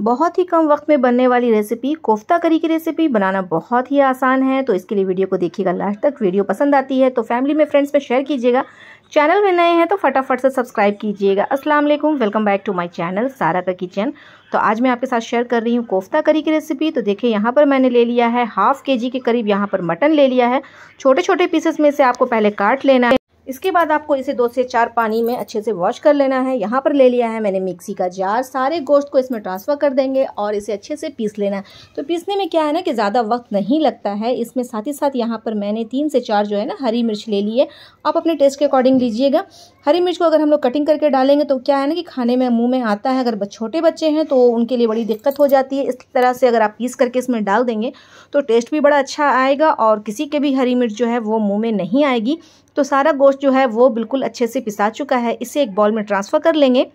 बहुत ही कम वक्त में बनने वाली रेसिपी कोफ्ता करी की रेसिपी बनाना बहुत ही आसान है तो इसके लिए वीडियो को देखिएगा लास्ट तक वीडियो पसंद आती है तो फैमिली में फ्रेंड्स में शेयर कीजिएगा चैनल में नए हैं तो फटाफट से सब्सक्राइब कीजिएगा अस्सलाम वालेकुम welcome back to my channel Sara का किचन तो आज मैं आपके साथ शेयर कर रही हूँ कोफ्ता करी की रेसिपी तो देखिए यहाँ पर मैंने ले लिया है हाफ के जी के करीब यहाँ पर मटन ले लिया है छोटे छोटे पीसेस में से आपको पहले काट लेना है इसके बाद आपको इसे दो से चार पानी में अच्छे से वॉश कर लेना है यहाँ पर ले लिया है मैंने मिक्सी का जार सारे गोश्त को इसमें ट्रांसफ़र कर देंगे और इसे अच्छे से पीस लेना है तो पीसने में क्या है ना कि ज़्यादा वक्त नहीं लगता है इसमें साथ ही साथ यहाँ पर मैंने तीन से चार जो है ना हरी मिर्च ले ली है आप अपने टेस्ट के अकॉर्डिंग लीजिएगा हरी मिर्च को अगर हम लोग कटिंग करके डालेंगे तो क्या है ना कि खाने में मुँह में आता है अगर छोटे बच्चे हैं तो उनके लिए बड़ी दिक्कत हो जाती है इस तरह से अगर आप पीस करके इसमें डाल देंगे तो टेस्ट भी बड़ा अच्छा आएगा और किसी के भी हरी मिर्च जो है वो मुँह में नहीं आएगी तो सारा गोश्त जो है वो बिल्कुल अच्छे से पिसा चुका है इसे एक बॉल में ट्रांसफ़र कर लेंगे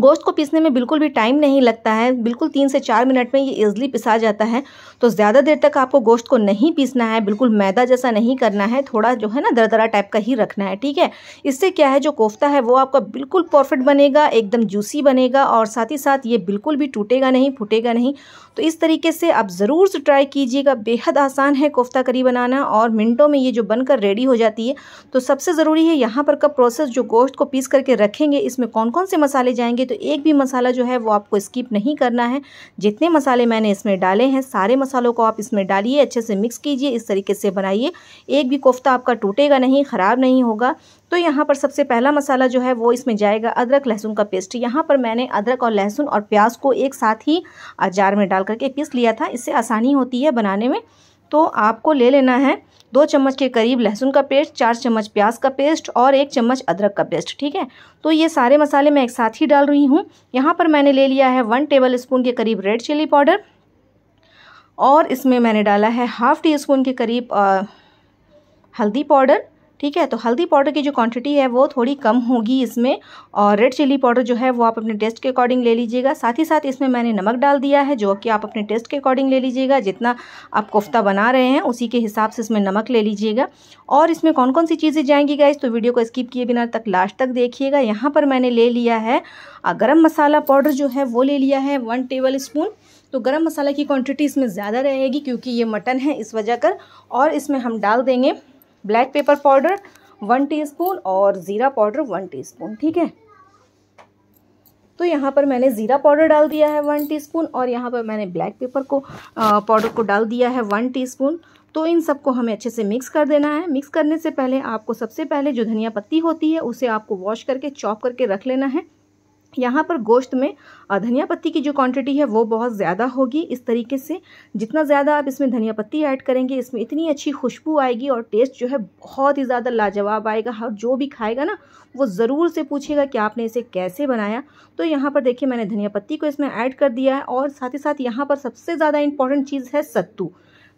गोश्त को पीसने में बिल्कुल भी टाइम नहीं लगता है बिल्कुल तीन से चार मिनट में ये ईजिली पिसा जाता है तो ज़्यादा देर तक आपको गोश्त को नहीं पीसना है बिल्कुल मैदा जैसा नहीं करना है थोड़ा जो है ना दरदरा टाइप का ही रखना है ठीक है इससे क्या है जो कोफ्ता है वो आपका बिल्कुल परफेक्ट बनेगा एकदम जूसी बनेगा और साथ ही साथ ये बिल्कुल भी टूटेगा नहीं फूटेगा नहीं तो इस तरीके से आप ज़रूर से ट्राई कीजिएगा बेहद आसान है कोफ्ता करी बनाना और मिनटों में ये जो बनकर रेडी हो जाती है तो सबसे ज़रूरी है यहाँ पर का प्रोसेस जो गोश्त को पीस करके रखेंगे इसमें कौन कौन से मसाले जाएंगे बनाएंगे तो एक भी मसाला जो है वो आपको स्किप नहीं करना है जितने मसाले मैंने इसमें डाले हैं सारे मसालों को आप इसमें डालिए अच्छे से मिक्स कीजिए इस तरीके से बनाइए एक भी कोफ्ता आपका टूटेगा नहीं ख़राब नहीं होगा तो यहाँ पर सबसे पहला मसाला जो है वो इसमें जाएगा अदरक लहसुन का पेस्ट यहाँ पर मैंने अदरक और लहसुन और प्याज को एक साथ ही जार में डाल करके पीस लिया था इससे आसानी होती है बनाने में तो आपको ले लेना है दो चम्मच के करीब लहसुन का पेस्ट चार चम्मच प्याज का पेस्ट और एक चम्मच अदरक का पेस्ट ठीक है तो ये सारे मसाले मैं एक साथ ही डाल रही हूँ यहाँ पर मैंने ले लिया है वन टेबल स्पून के करीब रेड चिली पाउडर और इसमें मैंने डाला है हाफ़ टी स्पून के करीब आ, हल्दी पाउडर ठीक है तो हल्दी पाउडर की जो क्वांटिटी है वो थोड़ी कम होगी इसमें और रेड चिली पाउडर जो है वो आप अपने टेस्ट के अकॉर्डिंग ले लीजिएगा साथ ही साथ इसमें मैंने नमक डाल दिया है जो कि आप अपने टेस्ट के अकॉर्डिंग ले लीजिएगा जितना आप कोफ्ता बना रहे हैं उसी के हिसाब से इसमें नमक ले लीजिएगा और इसमें कौन कौन सी चीज़ें जाएंगी गाइज तो वीडियो को स्किप किए बिना तक लास्ट तक देखिएगा यहाँ पर मैंने ले लिया है गर्म मसाला पाउडर जो है वो ले लिया है वन टेबल स्पून तो गरम मसाला की क्वांटिटी इसमें ज़्यादा रहेगी क्योंकि ये मटन है इस वजह कर और इसमें हम डाल देंगे black pepper powder one teaspoon और ज़ीरा पाउडर वन टीस्पून ठीक है तो यहाँ पर मैंने ज़ीरा पाउडर डाल दिया है वन टीस्पून और यहाँ पर मैंने ब्लैक पेपर को पाउडर को डाल दिया है वन टीस्पून तो इन सबको हमें अच्छे से मिक्स कर देना है मिक्स करने से पहले आपको सबसे पहले जो धनिया पत्ती होती है उसे आपको वॉश करके चॉप करके रख लेना है यहाँ पर गोश्त में धनिया पत्ती की जो क्वांटिटी है वो बहुत ज़्यादा होगी इस तरीके से जितना ज़्यादा आप इसमें धनिया पत्ती ऐड करेंगे इसमें इतनी अच्छी खुशबू आएगी और टेस्ट जो है बहुत ही ज़्यादा लाजवाब आएगा हर जो भी खाएगा ना वो ज़रूर से पूछेगा कि आपने इसे कैसे बनाया तो यहाँ पर देखिए मैंने धनिया पत्ती को इसमें ऐड कर दिया है और साथ ही साथ यहाँ पर सबसे ज़्यादा इंपॉर्टेंट चीज़ है सत्तू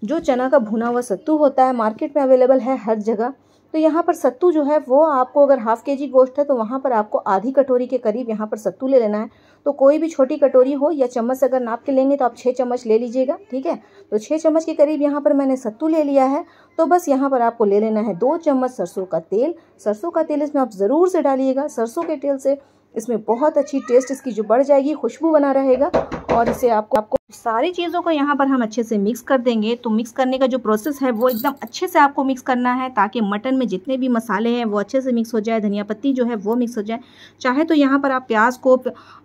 जो चना का भुना हुआ सत्तू होता है मार्केट में अवेलेबल है हर जगह तो यहाँ पर सत्तू जो है वो आपको अगर हाफ के जी गोश्त है तो वहाँ पर आपको आधी कटोरी के करीब यहाँ पर सत्तू ले लेना है तो कोई भी छोटी कटोरी हो या चम्मच अगर नाप के लेंगे तो आप छः चम्मच ले लीजिएगा ठीक है तो छः चम्मच के करीब यहाँ पर मैंने सत्तू ले लिया है तो बस यहाँ पर आपको ले लेना है दो चम्मच सरसों का तेल सरसों का तेल इसमें आप ज़रूर से डालिएगा सरसों के तेल से इसमें बहुत अच्छी टेस्ट इसकी जो बढ़ जाएगी खुशबू बना रहेगा और इसे आपको आपको सारी चीज़ों को यहाँ पर हम अच्छे से मिक्स कर देंगे तो मिक्स करने का जो प्रोसेस है वो एकदम अच्छे से आपको मिक्स करना है ताकि मटन में जितने भी मसाले हैं वो अच्छे से मिक्स हो जाए धनिया पत्ती जो है वो मिक्स हो जाए चाहे तो यहाँ पर आप प्याज को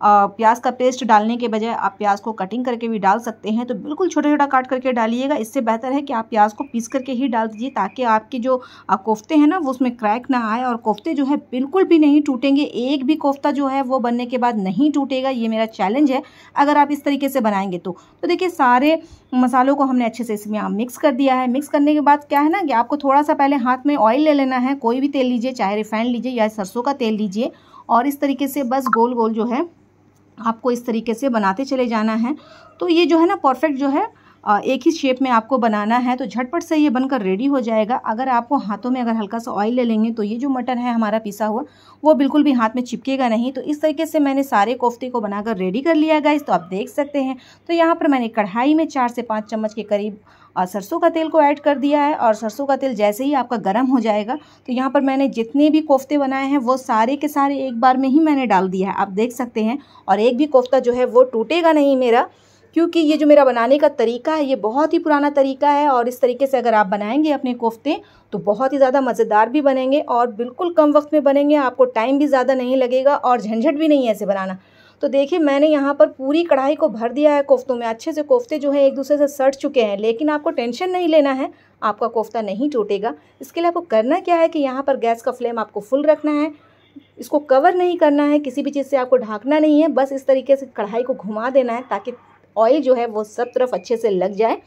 प्याज का पेस्ट डालने के बजाय आप प्याज को कटिंग करके भी डाल सकते हैं तो बिल्कुल छोटा छोटा काट करके डालिएगा इससे बेहतर है कि आप प्याज को पीस करके ही डाल दीजिए ताकि आपके जो कोफ्ते हैं ना वो उसमें क्रैक ना आए और कोफ्ते जो है बिल्कुल भी नहीं टूटेंगे एक भी कोफ्ता जो है वो बनने के बाद नहीं टूटेगा ये मेरा चैलेंज है अगर आप इस तरीके से बनाएंगे तो तो तो देखिए सारे मसालों को हमने अच्छे से इसमें मिक्स कर दिया है मिक्स करने के बाद क्या है ना कि आपको थोड़ा सा पहले हाथ में ऑयल ले लेना है कोई भी तेल लीजिए चाहे रिफाइंड लीजिए या सरसों का तेल लीजिए और इस तरीके से बस गोल गोल जो है आपको इस तरीके से बनाते चले जाना है तो ये जो है ना परफेक्ट जो है एक ही शेप में आपको बनाना है तो झटपट से ये बनकर रेडी हो जाएगा अगर आपको हाथों में अगर हल्का सा ऑयल ले लेंगे तो ये जो मटन है हमारा पिसा हुआ वो बिल्कुल भी हाथ में चिपकेगा नहीं तो इस तरीके से मैंने सारे कोफ्ते को बनाकर रेडी कर लिया गया तो आप देख सकते हैं तो यहाँ पर मैंने कढ़ाई में चार से पाँच चम्मच के करीब सरसों का तेल को ऐड कर दिया है और सरसों का तेल जैसे ही आपका गर्म हो जाएगा तो यहाँ पर मैंने जितने भी कोफ्ते बनाए हैं वो सारे के सारे एक बार में ही मैंने डाल दिया है आप देख सकते हैं और एक भी कोफ्ता जो है वो टूटेगा नहीं मेरा क्योंकि ये जो मेरा बनाने का तरीका है ये बहुत ही पुराना तरीका है और इस तरीके से अगर आप बनाएंगे अपने कोफ्ते तो बहुत ही ज़्यादा मज़ेदार भी बनेंगे और बिल्कुल कम वक्त में बनेंगे आपको टाइम भी ज़्यादा नहीं लगेगा और झंझट भी नहीं है ऐसे बनाना तो देखिए मैंने यहाँ पर पूरी कढ़ाई को भर दिया है कोफ्तों में अच्छे से कोफ्ते जो हैं एक दूसरे से सट चुके हैं लेकिन आपको टेंशन नहीं लेना है आपका कोफ्ता नहीं टूटेगा इसके लिए आपको करना क्या है कि यहाँ पर गैस का फ्लेम आपको फुल रखना है इसको कवर नहीं करना है किसी भी चीज़ से आपको ढाँकना नहीं है बस इस तरीके से कढ़ाई को घुमा देना है ताकि ऑयल जो है वो सब तरफ अच्छे से लग जाए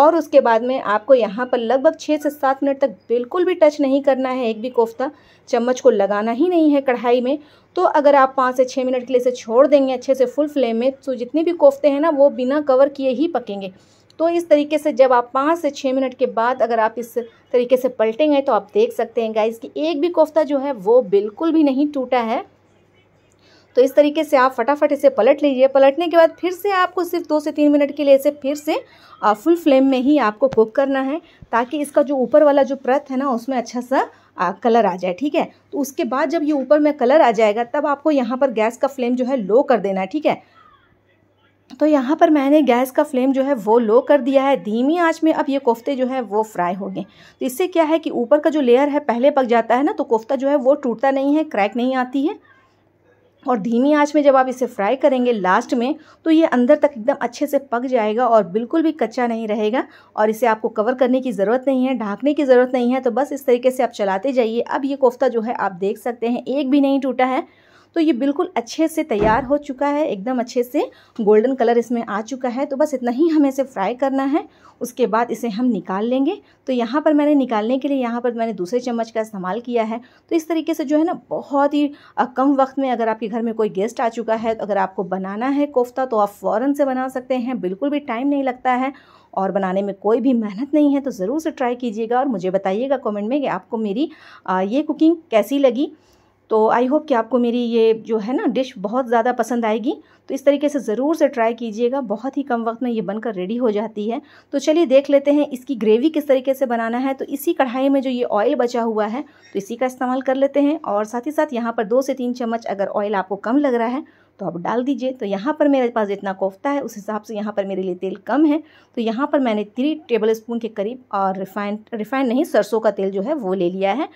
और उसके बाद में आपको यहाँ पर लगभग छः से सात मिनट तक बिल्कुल भी टच नहीं करना है एक भी कोफ्ता चम्मच को लगाना ही नहीं है कढ़ाई में तो अगर आप पाँच से छः मिनट के लिए इसे छोड़ देंगे अच्छे से फुल फ्लेम में तो जितने भी कोफ्ते हैं ना वो बिना कवर किए ही पकेंगे तो इस तरीके से जब आप पाँच से छः मिनट के बाद अगर आप इस तरीके से पलटेंगे तो आप देख सकते हैं गाइस कि एक भी कोफ्ता जो है वो बिल्कुल भी नहीं टूटा है तो इस तरीके से आप फटाफट इसे पलट लीजिए पलटने के बाद फिर से आपको सिर्फ दो से तीन मिनट के लिए इसे फिर से फुल फ्लेम में ही आपको कुक करना है ताकि इसका जो ऊपर वाला जो प्रत है ना उसमें अच्छा सा आ, कलर आ जाए ठीक है तो उसके बाद जब ये ऊपर में कलर आ जाएगा तब आपको यहाँ पर गैस का फ्लेम जो है लो कर देना है ठीक है तो यहाँ पर मैंने गैस का फ्लेम जो है वो लो कर दिया है धीमी आंच में अब ये कोफ्ते जो है वो फ्राई हो गए तो इससे क्या है कि ऊपर का जो लेयर है पहले पक जाता है ना तो कोफ्ता जो है वो टूटता नहीं है क्रैक नहीं आती है और धीमी आंच में जब आप इसे फ्राई करेंगे लास्ट में तो ये अंदर तक एकदम अच्छे से पक जाएगा और बिल्कुल भी कच्चा नहीं रहेगा और इसे आपको कवर करने की ज़रूरत नहीं है ढाकने की ज़रूरत नहीं है तो बस इस तरीके से आप चलाते जाइए अब ये कोफ्ता जो है आप देख सकते हैं एक भी नहीं टूटा है तो ये बिल्कुल अच्छे से तैयार हो चुका है एकदम अच्छे से गोल्डन कलर इसमें आ चुका है तो बस इतना ही हमें इसे फ्राई करना है उसके बाद इसे हम निकाल लेंगे तो यहाँ पर मैंने निकालने के लिए यहाँ पर मैंने दूसरे चम्मच का इस्तेमाल किया है तो इस तरीके से जो है ना बहुत ही कम वक्त में अगर आपके घर में कोई गेस्ट आ चुका है तो अगर आपको बनाना है कोफ्ता तो आप फ़ौरन से बना सकते हैं बिल्कुल भी टाइम नहीं लगता है और बनाने में कोई भी मेहनत नहीं है तो ज़रूर से ट्राई कीजिएगा और मुझे बताइएगा कमेंट में कि आपको मेरी ये कुकिंग कैसी लगी तो आई होप कि आपको मेरी ये जो है ना डिश बहुत ज़्यादा पसंद आएगी तो इस तरीके से ज़रूर से ट्राई कीजिएगा बहुत ही कम वक्त में ये बनकर रेडी हो जाती है तो चलिए देख लेते हैं इसकी ग्रेवी किस तरीके से बनाना है तो इसी कढ़ाई में जो ये ऑयल बचा हुआ है तो इसी का इस्तेमाल कर लेते हैं और साथ ही साथ यहाँ पर दो से तीन चम्मच अगर ऑयल आपको कम लग रहा है तो आप डाल दीजिए तो यहाँ पर मेरे पास जितना कोफ्ता है उस हिसाब से यहाँ पर मेरे लिए तेल कम है तो यहाँ पर मैंने थ्री टेबल स्पून के करीब और रिफाइंड रिफाइंड नहीं सरसों का तेल जो है वो ले लिया है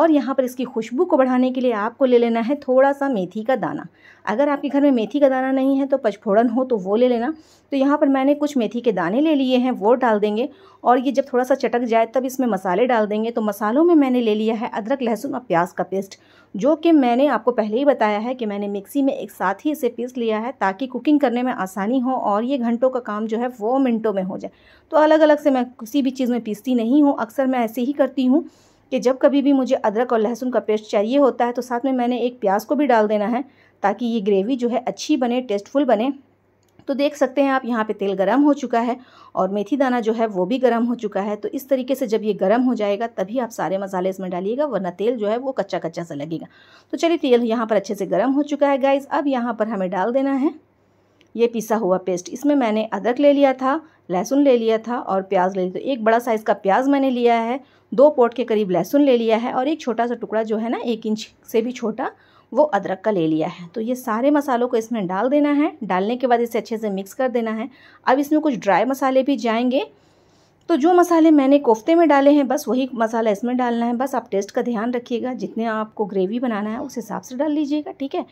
और यहाँ पर इसकी खुशबू को बढ़ाने के लिए आपको ले लेना है थोड़ा सा मेथी का दाना अगर आपके घर में मेथी का दाना नहीं है तो पचफोड़न हो तो वो ले लेना तो यहाँ पर मैंने कुछ मेथी के दाने ले लिए हैं वो डाल देंगे और ये जब थोड़ा सा चटक जाए तब इसमें मसाले डाल देंगे तो मसालों में मैंने ले लिया है अदरक लहसुन और प्याज का पेस्ट जो कि मैंने आपको पहले ही बताया है कि मैंने मिक्सी में एक साथ ही इसे पीस लिया है ताकि कुकिंग करने में आसानी हो और ये घंटों का काम जो है वो मिनटों में हो जाए तो अलग अलग से मैं किसी भी चीज़ में पीसती नहीं हूँ अक्सर मैं ऐसे ही करती हूँ कि जब कभी भी मुझे अदरक और लहसुन का पेस्ट चाहिए होता है तो साथ में मैंने एक प्याज को भी डाल देना है ताकि ये ग्रेवी जो है अच्छी बने टेस्टफुल बने तो देख सकते हैं आप यहाँ पे तेल गरम हो चुका है और मेथी दाना जो है वो भी गरम हो चुका है तो इस तरीके से जब ये गरम हो जाएगा तभी आप सारे मसाले इसमें डालिएगा वरना तेल जो है वो कच्चा कच्चा सा लगेगा तो चलिए तेल यहाँ पर अच्छे से गर्म हो चुका है गाइज़ अब यहाँ पर हमें डाल देना है ये पिसा हुआ पेस्ट इसमें मैंने अदरक ले लिया था लहसुन ले लिया था और प्याज ले लिया था एक बड़ा साइज़ का प्याज मैंने लिया है दो पोट के करीब लहसुन ले लिया है और एक छोटा सा टुकड़ा जो है ना एक इंच से भी छोटा वो अदरक का ले लिया है तो ये सारे मसालों को इसमें डाल देना है डालने के बाद इसे अच्छे से मिक्स कर देना है अब इसमें कुछ ड्राई मसाले भी जाएंगे तो जो मसाले मैंने कोफ्ते में डाले हैं बस वही मसाला इसमें डालना है बस आप टेस्ट का ध्यान रखिएगा जितने आपको ग्रेवी बनाना है उस हिसाब से डाल लीजिएगा ठीक है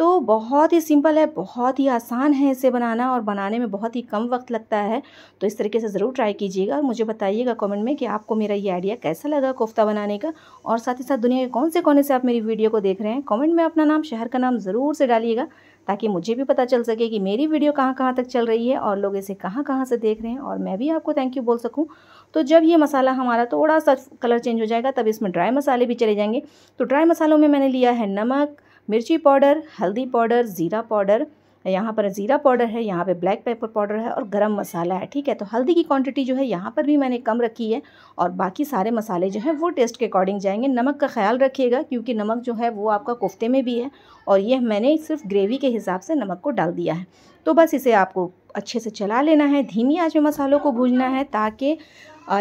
तो बहुत ही सिंपल है बहुत ही आसान है इसे बनाना और बनाने में बहुत ही कम वक्त लगता है तो इस तरीके से ज़रूर ट्राई कीजिएगा और मुझे बताइएगा कमेंट में कि आपको मेरा ये आइडिया कैसा लगा कोफ्ता बनाने का और साथ ही साथ दुनिया के कौन से कोने से आप मेरी वीडियो को देख रहे हैं कॉमेंट में अपना नाम शहर का नाम ज़रूर से डालिएगा ताकि मुझे भी पता चल सके कि मेरी वीडियो कहाँ कहाँ तक चल रही है और लोग इसे कहाँ कहाँ से देख रहे हैं और मैं भी आपको थैंक यू बोल सकूँ तो जब ये मसाला हमारा थोड़ा सा कलर चेंज हो जाएगा तब इसमें ड्राई मसाले भी चले जाएंगे तो ड्राई मसालों में मैंने लिया है नमक मिर्ची पाउडर हल्दी पाउडर ज़ीरा पाउडर यहाँ पर ज़ीरा पाउडर है यहाँ पे ब्लैक पेपर पाउडर है और गरम मसाला है ठीक है तो हल्दी की क्वांटिटी जो है यहाँ पर भी मैंने कम रखी है और बाकी सारे मसाले जो हैं वो टेस्ट के अकॉर्डिंग जाएंगे नमक का ख्याल रखिएगा क्योंकि नमक जो है वो आपका कोफ्ते में भी है और ये मैंने सिर्फ ग्रेवी के हिसाब से नमक को डाल दिया है तो बस इसे आपको अच्छे से चला लेना है धीमी आँच में मसालों को भूजना है ताकि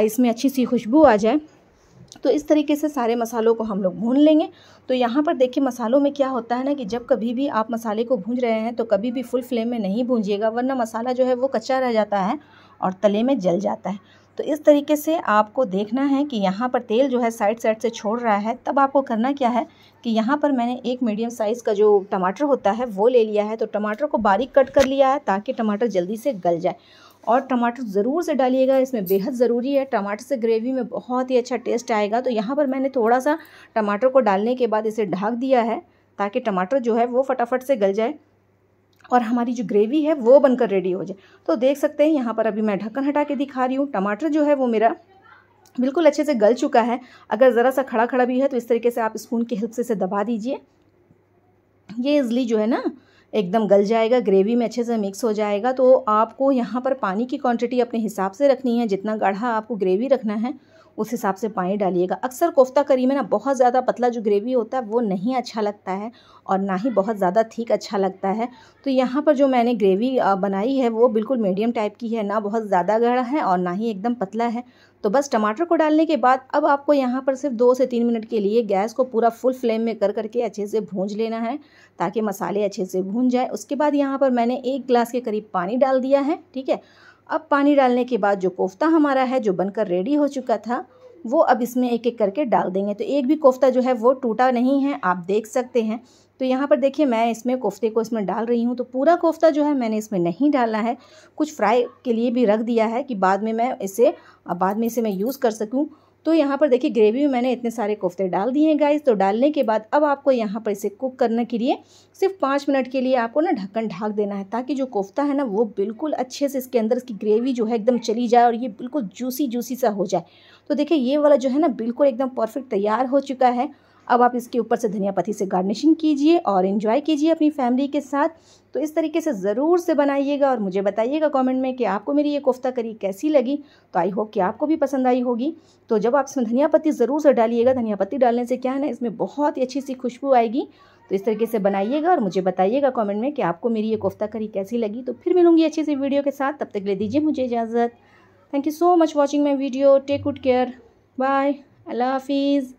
इसमें अच्छी सी खुशबू आ जाए तो इस तरीके से सारे मसालों को हम लोग भून लेंगे तो यहाँ पर देखिए मसालों में क्या होता है ना कि जब कभी भी आप मसाले को भूंज रहे हैं तो कभी भी फुल फ्लेम में नहीं भूंजिएगा वरना मसाला जो है वो कच्चा रह जाता है और तले में जल जाता है तो इस तरीके से आपको देखना है कि यहाँ पर तेल जो है साइड साइड से छोड़ रहा है तब आपको करना क्या है कि यहाँ पर मैंने एक मीडियम साइज़ का जो टमाटर होता है वो ले लिया है तो टमाटर को बारीक कट कर लिया है ताकि टमाटर जल्दी से गल जाए और टमाटर ज़रूर से डालिएगा इसमें बेहद ज़रूरी है टमाटर से ग्रेवी में बहुत ही अच्छा टेस्ट आएगा तो यहाँ पर मैंने थोड़ा सा टमाटर को डालने के बाद इसे ढाक दिया है ताकि टमाटर जो है वो फटाफट से गल जाए और हमारी जो ग्रेवी है वो बनकर रेडी हो जाए तो देख सकते हैं यहाँ पर अभी मैं ढक्कन हटा के दिखा रही हूँ टमाटर जो है वो मेरा बिल्कुल अच्छे से गल चुका है अगर ज़रा सा खड़ा खड़ा भी है तो इस तरीके से आप स्पून की हेल्प से इसे दबा दीजिए ये इजली जो है ना एकदम गल जाएगा ग्रेवी में अच्छे से मिक्स हो जाएगा तो आपको यहाँ पर पानी की क्वांटिटी अपने हिसाब से रखनी है जितना गाढ़ा आपको ग्रेवी रखना है उस हिसाब से पानी डालिएगा अक्सर कोफ्ता करी में ना बहुत ज़्यादा पतला जो ग्रेवी होता है वो नहीं अच्छा लगता है और ना ही बहुत ज़्यादा ठीक अच्छा लगता है तो यहाँ पर जो मैंने ग्रेवी बनाई है वो बिल्कुल मीडियम टाइप की है ना बहुत ज़्यादा गाढ़ा है और ना ही एकदम पतला है तो बस टमाटर को डालने के बाद अब आपको यहाँ पर सिर्फ दो से तीन मिनट के लिए गैस को पूरा फुल फ्लेम में कर करके अच्छे से भूंज लेना है ताकि मसाले अच्छे से भून जाए उसके बाद यहाँ पर मैंने एक गिलास के करीब पानी डाल दिया है ठीक है अब पानी डालने के बाद जो कोफ्ता हमारा है जो बनकर रेडी हो चुका था वो अब इसमें एक एक करके डाल देंगे तो एक भी कोफ्ता जो है वो टूटा नहीं है आप देख सकते हैं तो यहाँ पर देखिए मैं इसमें कोफ्ते को इसमें डाल रही हूँ तो पूरा कोफ्ता जो है मैंने इसमें नहीं डाला है कुछ फ्राई के लिए भी रख दिया है कि बाद में मैं इसे बाद में इसे मैं यूज़ कर सकूँ तो यहाँ पर देखिए ग्रेवी में मैंने इतने सारे कोफ्ते डाल दिए हैं गाइस तो डालने के बाद अब आपको यहाँ पर इसे कुक करने के लिए सिर्फ पाँच मिनट के लिए आपको ना ढक्कन ढाक देना है ताकि जो कोफ्ता है ना वो बिल्कुल अच्छे से इसके अंदर इसकी ग्रेवी जो है एकदम चली जाए और ये बिल्कुल जूसी जूसी सा हो जाए तो देखिए ये वाला जो है ना बिल्कुल एकदम परफेक्ट तैयार हो चुका है अब आप इसके ऊपर से धनिया पत्ती से गार्निशिंग कीजिए और इन्जॉय कीजिए अपनी फैमिली के साथ तो इस तरीके से ज़रूर से बनाइएगा और मुझे बताइएगा कमेंट में कि आपको मेरी ये कोफ्ता करी कैसी लगी तो आई होप कि आपको भी पसंद आई होगी तो जब आप इसमें धनिया पत्ती ज़रूर से डालिएगा धनिया पत्ती डालने से क्या है ना इसमें बहुत ही अच्छी सी खुशबू आएगी तो इस तरीके से बनाइएगा और मुझे बताइएगा कमेंट में कि आपको मेरी ये कोफ्ता करी कैसी लगी तो फिर मिलूंगी अच्छी सी वीडियो के साथ तब तक ले दीजिए मुझे इजाज़त thank you so much watching my video take good care bye अल्लाह हाफिज़